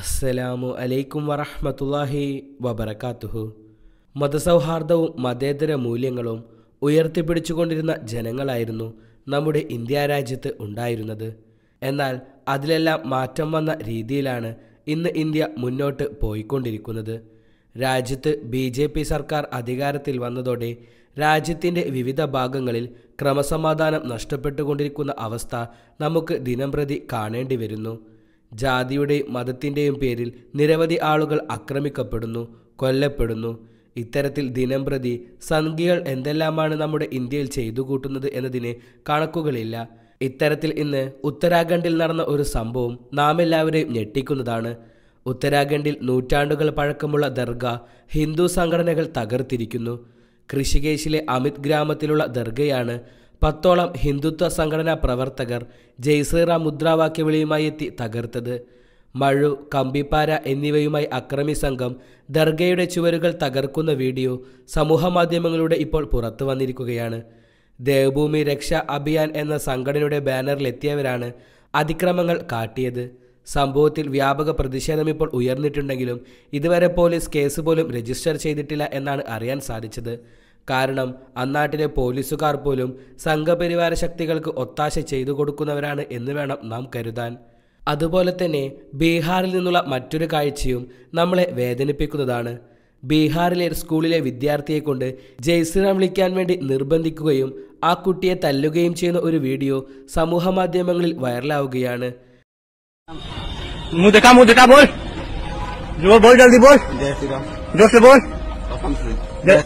അസ്സലാമു അലൈക്കും വറഹമത്തല്ലാഹി വബർക്കാത്തുഹു മതസൗഹാർദ്ദവും മതേതര മൂല്യങ്ങളും ഉയർത്തിപ്പിടിച്ചുകൊണ്ടിരുന്ന ജനങ്ങളായിരുന്നു നമ്മുടെ ഇന്ത്യ രാജ്യത്ത് ഉണ്ടായിരുന്നത് എന്നാൽ അതിലെല്ലാം മാറ്റം വന്ന രീതിയിലാണ് ഇന്ന് ഇന്ത്യ മുന്നോട്ട് പോയിക്കൊണ്ടിരിക്കുന്നത് രാജ്യത്ത് ബി ജെ പി സർക്കാർ അധികാരത്തിൽ വന്നതോടെ രാജ്യത്തിൻ്റെ വിവിധ ഭാഗങ്ങളിൽ ക്രമസമാധാനം നഷ്ടപ്പെട്ടുകൊണ്ടിരിക്കുന്ന അവസ്ഥ നമുക്ക് ദിനംപ്രതി കാണേണ്ടി വരുന്നു ജാതിയുടെയും മതത്തിൻ്റെയും പേരിൽ നിരവധി ആളുകൾ ആക്രമിക്കപ്പെടുന്നു കൊല്ലപ്പെടുന്നു ഇത്തരത്തിൽ ദിനംപ്രതി സംഖ്യകൾ എന്തെല്ലാമാണ് നമ്മുടെ ഇന്ത്യയിൽ ചെയ്തു കൂട്ടുന്നത് എന്നതിന് കണക്കുകളില്ല ഇത്തരത്തിൽ ഇന്ന് ഉത്തരാഖണ്ഡിൽ നടന്ന ഒരു സംഭവം നാം എല്ലാവരെയും ഞെട്ടിക്കുന്നതാണ് ഉത്തരാഖണ്ഡിൽ നൂറ്റാണ്ടുകൾ പഴക്കമുള്ള ദർഗ ഹിന്ദു സംഘടനകൾ തകർത്തിരിക്കുന്നു കൃഷികേശിലെ അമിത് ഗ്രാമത്തിലുള്ള ദർഗയാണ് പത്തോളം ഹിന്ദുത്വ സംഘടനാ പ്രവർത്തകർ ജയ്ശ്രീറാം മുദ്രാവാക്യവിളിയുമായി എത്തി തകർത്തത് മഴു കമ്പിപ്പാര എന്നിവയുമായി അക്രമി സംഘം ദർഗയുടെ ചുവരുകൾ തകർക്കുന്ന വീഡിയോ സമൂഹമാധ്യമങ്ങളിലൂടെ ഇപ്പോൾ പുറത്തു വന്നിരിക്കുകയാണ് ദേവഭൂമി രക്ഷാ അഭിയാൻ എന്ന സംഘടനയുടെ ബാനറിലെത്തിയവരാണ് അതിക്രമങ്ങൾ കാട്ടിയത് സംഭവത്തിൽ വ്യാപക പ്രതിഷേധം ഇപ്പോൾ ഉയർന്നിട്ടുണ്ടെങ്കിലും ഇതുവരെ പോലീസ് കേസ് പോലും രജിസ്റ്റർ ചെയ്തിട്ടില്ല എന്നാണ് അറിയാൻ സാധിച്ചത് കാരണം അന്നാട്ടിലെ പോലീസുകാർ പോലും സംഘപരിവാര ശക്തികൾക്ക് ഒത്താശ ചെയ്തു കൊടുക്കുന്നവരാണ് എന്ന് വേണം നാം കരുതാൻ അതുപോലെ തന്നെ ബീഹാറിൽ നിന്നുള്ള മറ്റൊരു കാഴ്ചയും നമ്മളെ വേദനിപ്പിക്കുന്നതാണ് ബീഹാറിലെ സ്കൂളിലെ വിദ്യാർത്ഥിയെ കൊണ്ട് ജയ്ശ്രീറാം വിളിക്കാൻ വേണ്ടി നിർബന്ധിക്കുകയും ആ കുട്ടിയെ തല്ലുകയും ചെയ്യുന്ന ഒരു വീഡിയോ സമൂഹ മാധ്യമങ്ങളിൽ വൈറലാവുകയാണ് ജയ്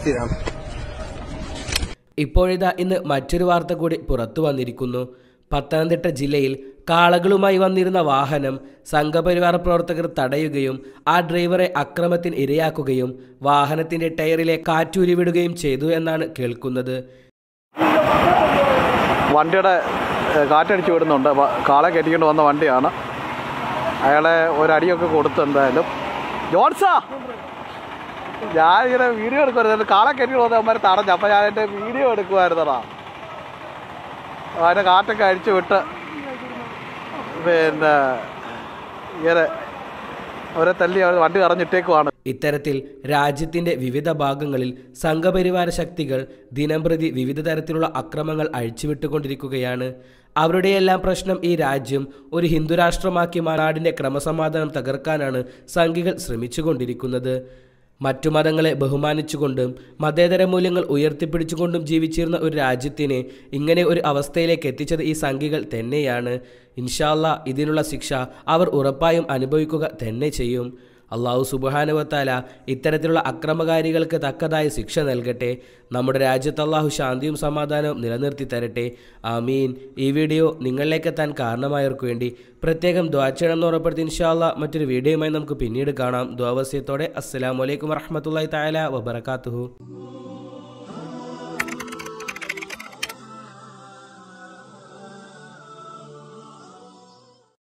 ശ്രീറാം ഇപ്പോഴിതാ ഇന്ന് മറ്റൊരു വാർത്ത കൂടി പുറത്തു വന്നിരിക്കുന്നു പത്തനംതിട്ട ജില്ലയിൽ കാളകളുമായി വന്നിരുന്ന വാഹനം സംഘപരിവാർ പ്രവർത്തകർ തടയുകയും ആ ഡ്രൈവറെ അക്രമത്തിന് ഇരയാക്കുകയും വാഹനത്തിന്റെ ടയറിലെ കാറ്റൂരിവിടുകയും ചെയ്തു എന്നാണ് കേൾക്കുന്നത് വണ്ടിയുടെ കാറ്റടിച്ചു വിടുന്നുണ്ട് കാള കയറ്റിക്കൊണ്ട് വന്ന വണ്ടിയാണ് അയാളെ ഒരടിയൊക്കെ കൊടുത്തെന്തായാലും ജോൺസാ ഞാൻ ഇങ്ങനെ വീഡിയോ എടുക്കുമായിരുന്നു കാളെ കയറ്റി പോകുന്ന തടഞ്ഞു അപ്പൊ ഞാൻ എന്റെ വീഡിയോ എടുക്കുമായിരുന്നടാ അതിൻ്റെ കാറ്റൊക്കെ അഴിച്ചു വിട്ട് പിന്നെ ഇങ്ങനെ അവരെ തല്ലി അവർ വണ്ടി കറഞ്ഞിട്ടേക്കുവാണ് ഇത്തരത്തിൽ രാജ്യത്തിന്റെ വിവിധ ഭാഗങ്ങളിൽ സംഘപരിവാര ശക്തികൾ ദിനംപ്രതി വിവിധ തരത്തിലുള്ള അക്രമങ്ങൾ അഴിച്ചുവിട്ടുകൊണ്ടിരിക്കുകയാണ് അവരുടെയെല്ലാം പ്രശ്നം ഈ രാജ്യം ഒരു ഹിന്ദുരാഷ്ട്രമാക്കി മാനാടിന്റെ ക്രമസമാധാനം തകർക്കാനാണ് സംഘികൾ ശ്രമിച്ചുകൊണ്ടിരിക്കുന്നത് മറ്റു മതങ്ങളെ ബഹുമാനിച്ചുകൊണ്ടും മതേതര മൂല്യങ്ങൾ ഉയർത്തിപ്പിടിച്ചുകൊണ്ടും ജീവിച്ചിരുന്ന ഒരു രാജ്യത്തിന് ഇങ്ങനെ ഒരു അവസ്ഥയിലേക്ക് എത്തിച്ചത് ഈ സംഖ്യകൾ തന്നെയാണ് ഇൻഷാല്ല ഇതിനുള്ള ശിക്ഷ അവർ ഉറപ്പായും അനുഭവിക്കുക തന്നെ ചെയ്യും അള്ളാഹു സുബാനുവത്താല ഇത്തരത്തിലുള്ള അക്രമകാരികൾക്ക് തക്കതായ ശിക്ഷ നൽകട്ടെ നമ്മുടെ രാജ്യത്ത് അള്ളാഹു ശാന്തിയും സമാധാനവും നിലനിർത്തി തരട്ടെ ആമീൻ ഈ വീഡിയോ നിങ്ങളിലേക്കെത്താൻ കാരണമായവർക്ക് വേണ്ടി പ്രത്യേകം ദ്വാചണം എന്ന് ഉറപ്പെടുത്തി ഇൻഷാല്ല മറ്റൊരു വീഡിയോയുമായി നമുക്ക് പിന്നീട് കാണാം ദ്വാവസ്യത്തോടെ അസ്സാം വലൈക്കും വർഹമത്തല്ലാ താല വബർക്കാത്തുഹു